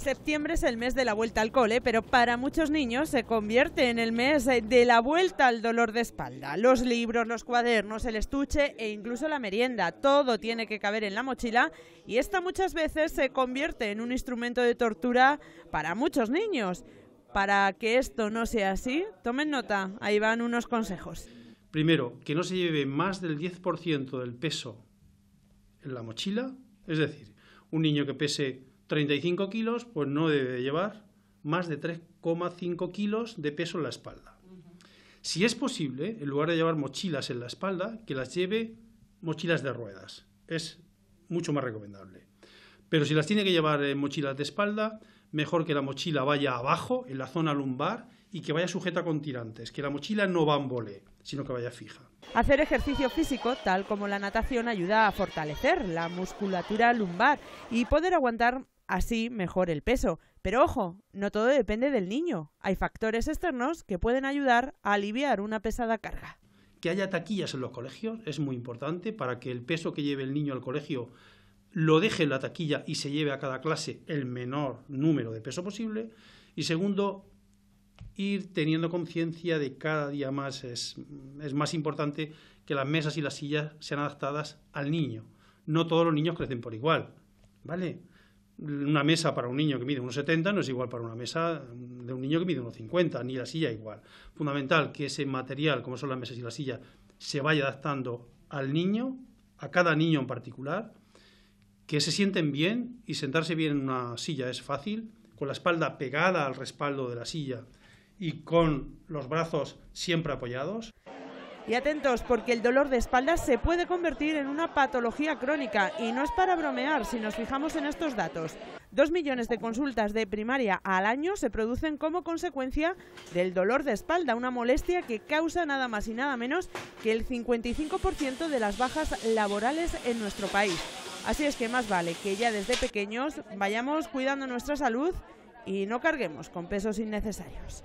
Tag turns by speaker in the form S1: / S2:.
S1: Septiembre es el mes de la vuelta al cole, pero para muchos niños se convierte en el mes eh, de la vuelta al dolor de espalda. Los libros, los cuadernos, el estuche e incluso la merienda, todo tiene que caber en la mochila y esta muchas veces se convierte en un instrumento de tortura para muchos niños. Para que esto no sea así, tomen nota, ahí van unos consejos.
S2: Primero, que no se lleve más del 10% del peso en la mochila, es decir, un niño que pese 35 kilos, pues no debe llevar más de 3,5 kilos de peso en la espalda. Si es posible, en lugar de llevar mochilas en la espalda, que las lleve mochilas de ruedas. Es mucho más recomendable. Pero si las tiene que llevar en eh, mochilas de espalda, mejor que la mochila vaya abajo, en la zona lumbar, y que vaya sujeta con tirantes, que la mochila no bambole, sino que vaya fija.
S1: Hacer ejercicio físico, tal como la natación, ayuda a fortalecer la musculatura lumbar y poder aguantar así mejor el peso. Pero ojo, no todo depende del niño. Hay factores externos que pueden ayudar a aliviar una pesada carga.
S2: Que haya taquillas en los colegios es muy importante para que el peso que lleve el niño al colegio lo deje en la taquilla y se lleve a cada clase el menor número de peso posible. Y segundo, ir teniendo conciencia de que cada día más es, es, más importante que las mesas y las sillas sean adaptadas al niño. No todos los niños crecen por igual, ¿vale? una mesa para un niño que mide 1,70 no es igual para una mesa de un niño que mide 1,50, ni la silla igual. Fundamental que ese material, como son las mesas y la silla, se vaya adaptando al niño, a cada niño en particular, que se sienten bien y sentarse bien en una silla es fácil, con la espalda pegada al respaldo de la silla y con los brazos siempre apoyados.
S1: Y atentos porque el dolor de espalda se puede convertir en una patología crónica y no es para bromear si nos fijamos en estos datos. Dos millones de consultas de primaria al año se producen como consecuencia del dolor de espalda, una molestia que causa nada más y nada menos que el 55% de las bajas laborales en nuestro país. Así es que más vale que ya desde pequeños vayamos cuidando nuestra salud y no carguemos con pesos innecesarios.